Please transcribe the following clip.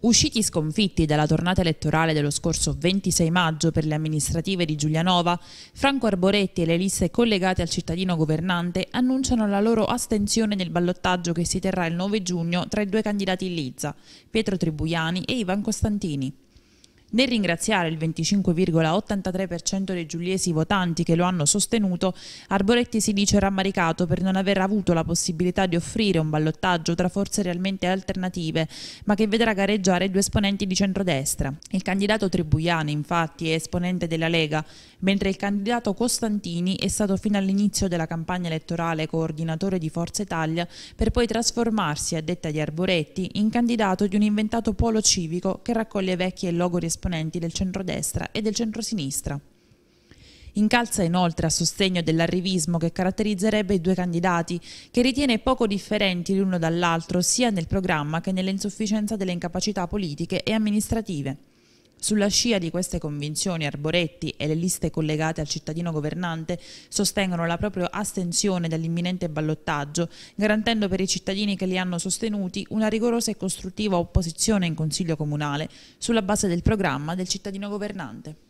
Usciti sconfitti dalla tornata elettorale dello scorso 26 maggio per le amministrative di Giulianova, Franco Arboretti e le liste collegate al cittadino governante annunciano la loro astensione nel ballottaggio che si terrà il 9 giugno tra i due candidati in Lizza, Pietro Tribuiani e Ivan Costantini. Nel ringraziare il 25,83% dei giuliesi votanti che lo hanno sostenuto, Arboretti si dice rammaricato per non aver avuto la possibilità di offrire un ballottaggio tra forze realmente alternative, ma che vedrà gareggiare due esponenti di centrodestra. Il candidato Tribuiani, infatti, è esponente della Lega, mentre il candidato Costantini è stato fino all'inizio della campagna elettorale coordinatore di Forza Italia, per poi trasformarsi, a detta di Arboretti, in candidato di un inventato polo civico che raccoglie vecchie e logori esponenti del centrodestra e del centrosinistra. Incalza inoltre a sostegno dell'arrivismo che caratterizzerebbe i due candidati, che ritiene poco differenti l'uno dall'altro sia nel programma che nell'insufficienza delle incapacità politiche e amministrative. Sulla scia di queste convinzioni, Arboretti e le liste collegate al cittadino governante sostengono la propria astensione dall'imminente ballottaggio, garantendo per i cittadini che li hanno sostenuti una rigorosa e costruttiva opposizione in Consiglio Comunale sulla base del programma del cittadino governante.